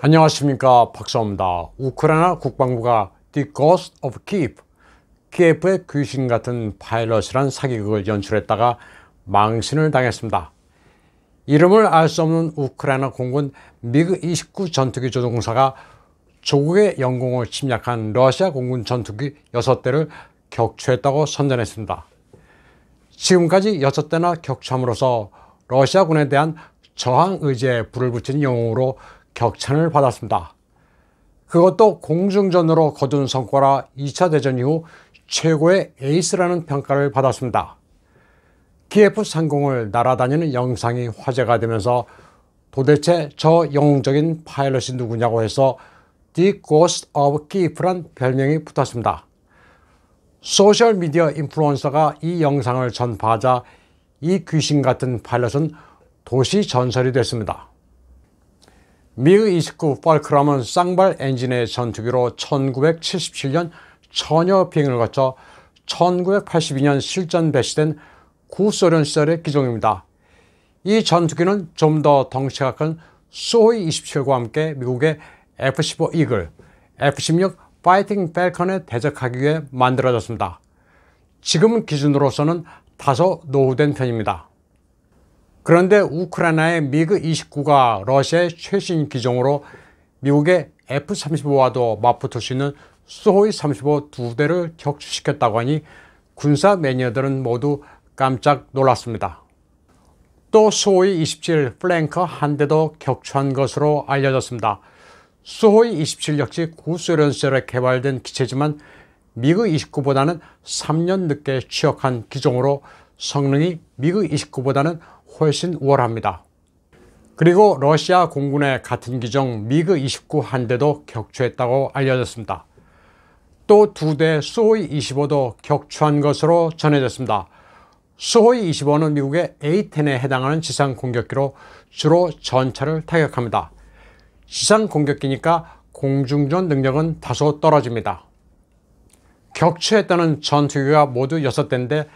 안녕하십니까 박사입니다. 우크라이나 국방부가 The Ghost of Kiev, 키예프의 귀신 같은 파일럿이란 사기극을 연출했다가 망신을 당했습니다. 이름을 알 수 없는 우크라이나 공군 미그29 전투기 조종사가 조국의 영공을 침략한 러시아 공군 전투기 6대를 격추했다고 선전했습니다. 지금까지 6대나 격추함으로써 러시아군에 대한 저항 의지에 불을 붙인 영웅으로 격찬을 받았습니다. 그것도 공중전으로 거둔 성과라 2차 대전 이후 최고의 에이스라는 평가를 받았습니다. 기예프 상공을 날아다니는 영상이 화제가 되면서 도대체 저 영웅적인 파일럿이 누구냐고 해서 The Ghost of Kief란 별명이 붙었습니다. 소셜미디어 인플루언서가 이 영상을 전파하자 이 귀신 같은 파일럿은 도시 전설이 됐습니다. 미그29 펄크럼은 쌍발 엔진의 전투기로 1977년 처녀 비행을 거쳐 1982년 실전 배치된 구소련 시절의 기종입니다. 이 전투기는 좀 더 덩치가 큰 소이 27과 함께 미국의 F-15 이글, F-16 파이팅 펠컨에 대적하기 위해 만들어졌습니다. 지금 기준으로서는 다소 노후된 편입니다. 그런데 우크라이나의 미그 29가 러시아의 최신 기종으로 미국의 F-35와도 맞붙을 수 있는 수호이 35두 대를 격추시켰다고 하니 군사 매니아들은 모두 깜짝 놀랐습니다. 또 수호이 27 플랭커 한 대도 격추한 것으로 알려졌습니다. 수호이 27 역시 구소련 시절에 개발된 기체지만 미그 29보다는 3년 늦게 취역한 기종으로 성능이 미그 29보다는 훨씬 우월합니다. 그리고 러시아 공군의 같은 기종 미그 29 한 대도 격추했다고 알려졌습니다. 또 두대 소호이 25도 격추한 것으로 전해졌습니다. 소호이 25는 미국의 A10에 해당하는 지상 공격기로 주로 전차를 타격합니다. 지상 공격기니까 공중전 능력은 다소 떨어집니다. 격추했다는 전투기가 모두 6대인데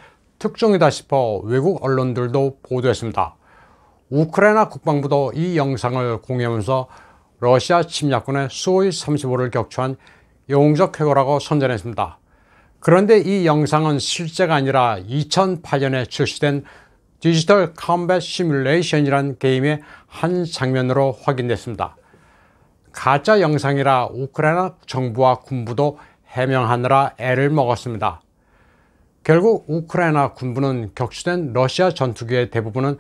특종이다 싶어 외국 언론들도 보도했습니다. 우크라이나 국방부도 이 영상을 공유하면서 러시아 침략군의 수호의 35를 격추한 영웅적 회고라고 선전했습니다. 그런데 이 영상은 실제가 아니라 2008년에 출시된 디지털 컴뱃 시뮬레이션이란 게임의 한 장면으로 확인됐습니다. 가짜 영상이라 우크라이나 정부와 군부도 해명하느라 애를 먹었습니다. 결국 우크라이나 군부는 격추된 러시아 전투기의 대부분은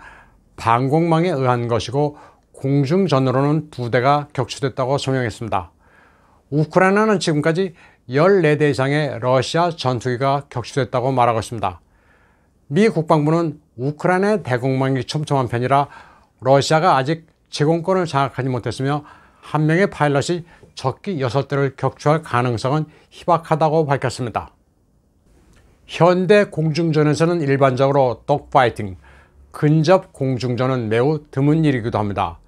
방공망에 의한 것이고 공중전으로는 부 대가 격추됐다고 소명했습니다. 우크라이나는 지금까지 14대 이상의 러시아 전투기가 격추됐다고 말하고 있습니다. 미 국방부는 우크라이나의 대공망이 촘촘한 편이라 러시아가 아직 제공권을 장악하지 못했으며 한 명의 파일럿이 적기 6대를 격추할 가능성은 희박하다고 밝혔습니다. 현대 공중전에서는 일반적으로 독파이팅, 근접 공중전은 매우 드문 일이기도 합니다.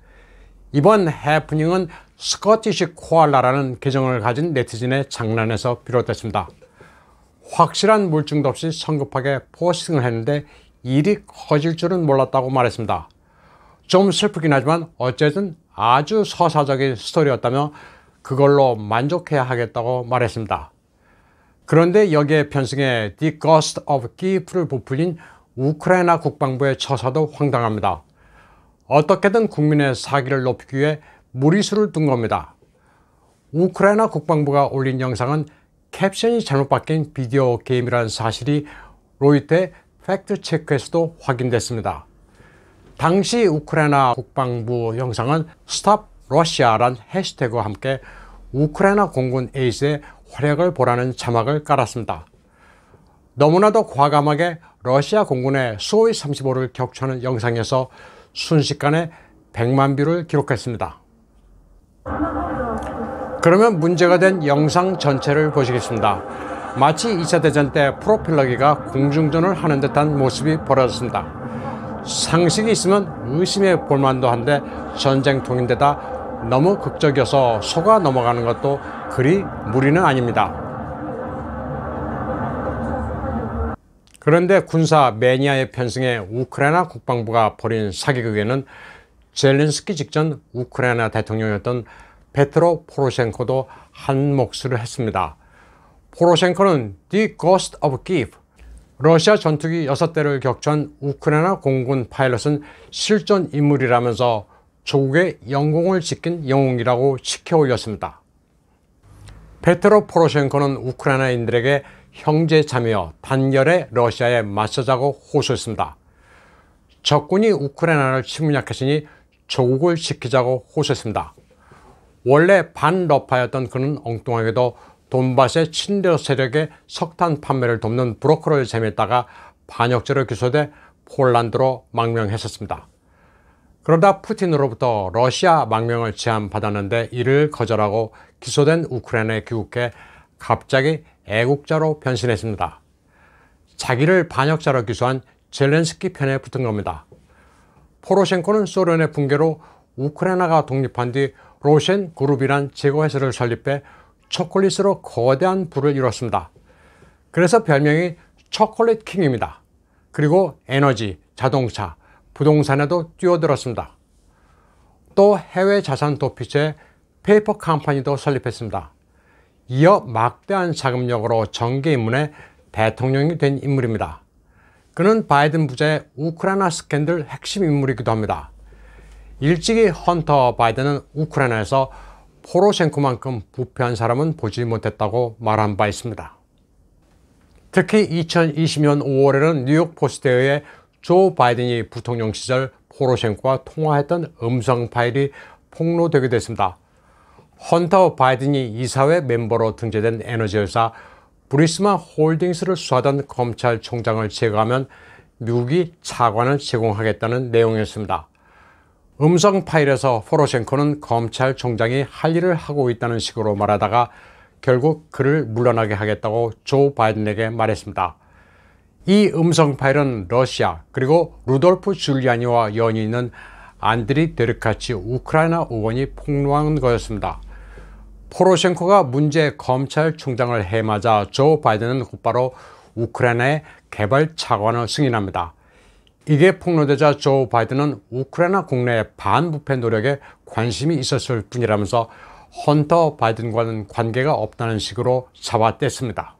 이번 해프닝은 스커티시 코알라라는 계정을 가진 네티즌의 장난에서 비롯됐습니다. 확실한 물증도 없이 성급하게 포스팅을 했는데 일이 커질 줄은 몰랐다고 말했습니다. 좀 슬프긴 하지만 어쨌든 아주 서사적인 스토리였다며 그걸로 만족해야 하겠다고 말했습니다. 그런데 여기에 편승해 The Ghost of Kiev를 부풀린 우크라이나 국방부의 처사도 황당합니다. 어떻게든 국민의 사기를 높이기 위해 무리수를 둔 겁니다. 우크라이나 국방부가 올린 영상은 캡션이 잘못 바뀐 비디오 게임이라는 사실이 로이터의 팩트체크에서도 확인됐습니다. 당시 우크라이나 국방부 영상은 스탑 러시아란 해시태그와 함께 우크라이나 공군 에이스의 활약을 보라는 자막을 깔았습니다. 너무나도 과감하게 러시아 공군의 수호이 35를 격추하는 영상에서 순식간에 100만 뷰를 기록했습니다. 그러면 문제가 된 영상 전체를 보시겠습니다. 마치 2차 대전 때 프로필러기가 공중전을 하는 듯한 모습이 벌어졌습니다. 상식이 있으면 의심해 볼 만도 한데 전쟁통인데다 너무 극적이어서 속아 넘어가는 것도 그리 무리는 아닙니다. 그런데 군사 매니아의 편승에 우크라이나 국방부가 벌인 사기극에는 젤린스키 직전 우크라이나 대통령이었던 페트로 포로셴코도 한 몫을 했습니다. 포로셴코는 The Ghost of Kiev, 러시아 전투기 6대를 격추한 우크라이나 공군 파일럿은 실존 인물이라면서 조국의 영공을 지킨 영웅이라고 치켜 올렸습니다. 페트로 포로셴코는 우크라이나인들에게 형제 참여 단결에 러시아에 맞서자고 호소했습니다. 적군이 우크라이나를 침략했으니 조국을 지키자고 호소했습니다. 원래 반러파였던 그는 엉뚱하게도 돈바스의 친러 세력의 석탄 판매를 돕는 브로커를 재했다가 반역죄로 기소돼 폴란드로 망명했었습니다. 그러다 푸틴으로부터 러시아 망명을 제안받았는데 이를 거절하고 기소된 우크라이나에 귀국해 갑자기 애국자로 변신했습니다. 자기를 반역자로 기소한 젤렌스키 편에 붙은 겁니다. 포로셴코는 소련의 붕괴로 우크라이나가 독립한 뒤 로셴 그룹이란 제거회사를 설립해 초콜릿으로 거대한 부를 이뤘습니다. 그래서 별명이 초콜릿 킹입니다. 그리고 에너지, 자동차, 부동산에도 뛰어들었습니다. 또 해외 자산 도피체 페이퍼 컴퍼니도 설립했습니다. 이어 막대한 자금력으로 정계 입문해 대통령이 된 인물입니다. 그는 바이든 부자의 우크라이나 스캔들 핵심 인물이기도 합니다. 일찍이 헌터 바이든은 우크라이나에서 포로셴코만큼 부패한 사람은 보지 못했다고 말한 바 있습니다. 특히 2020년 5월에는 뉴욕포스트에 의해 조 바이든이 부통령 시절 포로셴코와 통화했던 음성 파일이 폭로되게 됐습니다. 헌터 바이든이 이사회 멤버로 등재된 에너지 회사 브리스마 홀딩스를 수하던 검찰총장을 제거하면 미국이 차관을 제공하겠다는 내용이었습니다. 음성 파일에서 포로셴코는 검찰총장이 할 일을 하고 있다는 식으로 말하다가 결국 그를 물러나게 하겠다고 조 바이든에게 말했습니다. 이 음성 파일은 러시아 그리고 루돌프 줄리아니와 연인은 안드리 데르카치 우크라이나 의원이 폭로한 거였습니다. 포로셴코가 문제 검찰 총장을 해맞아 조 바이든은 곧바로 우크라이나의 개발 차관을 승인합니다. 이게 폭로되자 조 바이든은 우크라이나 국내의 반부패 노력에 관심이 있었을 뿐이라면서 헌터 바이든과는 관계가 없다는 식으로 잡아뗐습니다.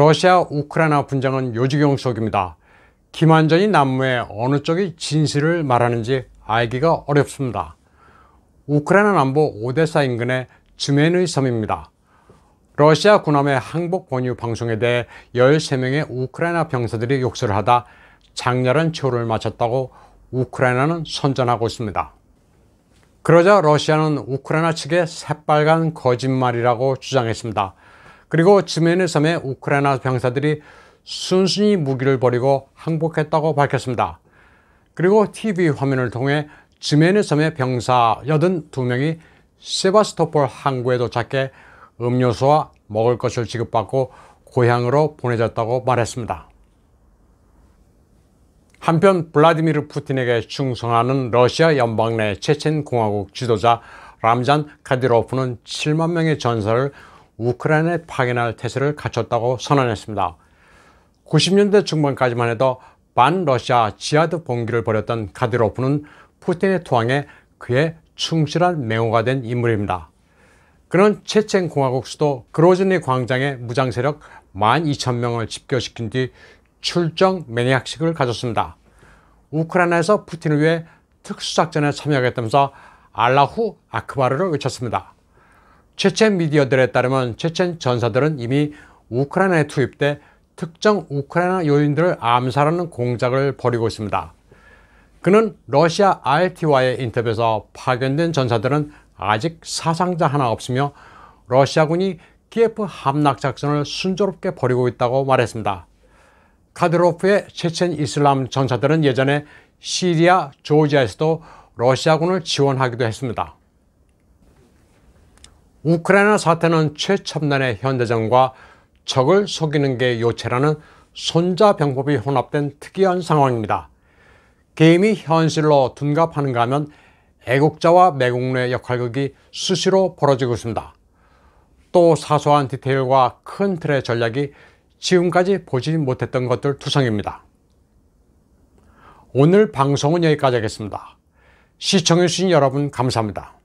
러시아 우크라이나 분쟁은 요지경 속입니다. 김한전이 남무에 어느 쪽이 진실을 말하는지 알기가 어렵습니다. 우크라이나 남부 오데사 인근의 즈멘의 섬입니다. 러시아 군함의 항복 권유 방송에 대해 13명의 우크라이나 병사들이 욕설을 하다 장렬한 최후를 마쳤다고 우크라이나는 선전하고 있습니다. 그러자 러시아는 우크라이나 측의 새빨간 거짓말이라고 주장했습니다. 그리고 지메네섬의 우크라이나 병사들이 순순히 무기를 버리고 항복했다고 밝혔습니다. 그리고 TV 화면을 통해 지메네섬의 병사 82명이 세바스토폴 항구에 도착해 음료수와 먹을 것을 지급받고 고향으로 보내졌다고 말했습니다. 한편 블라디미르 푸틴에게 충성하는 러시아 연방 내 체첸공화국 지도자 람잔 카디로프는 7만 명의 전사를 우크라이나에 파견할 태세를 갖췄다고 선언했습니다. 90년대 중반까지만 해도 반러시아 지하드 봉기를 벌였던 가디로프는 푸틴의 투항에 그의 충실한 매호가된 인물입니다. 그는 체첸공화국 수도 그로즈니 광장에 무장세력 12,000명을 집결시킨 뒤 출정 맹약식을 가졌습니다. 우크라이나에서 푸틴을 위해 특수작전에 참여하겠다면서 알라후 아크바르를 외쳤습니다. 최첸 미디어들에 따르면 최첸 전사들은 이미 우크라이나에 투입돼 특정 우크라이나 요인들을 암살하는 공작을 벌이고 있습니다. 그는 러시아 RT와의 인터뷰에서 파견된 전사들은 아직 사상자 하나 없으며 러시아군이 키예프 함락 작전을 순조롭게 벌이고 있다고 말했습니다. 카드로프의 체첸 이슬람 전사들은 예전에 시리아, 조지아에서도 러시아군을 지원하기도 했습니다. 우크라이나 사태는 최첨단의 현대전과 적을 속이는 게 요체라는 손자병법이 혼합된 특이한 상황입니다. 게임이 현실로 둔갑하는가 하면 애국자와 매국노의 역할극이 수시로 벌어지고 있습니다. 또 사소한 디테일과 큰 틀의 전략이 지금까지 보지 못했던 것들 투성입니다. 오늘 방송은 여기까지 하겠습니다. 시청해주신 여러분 감사합니다.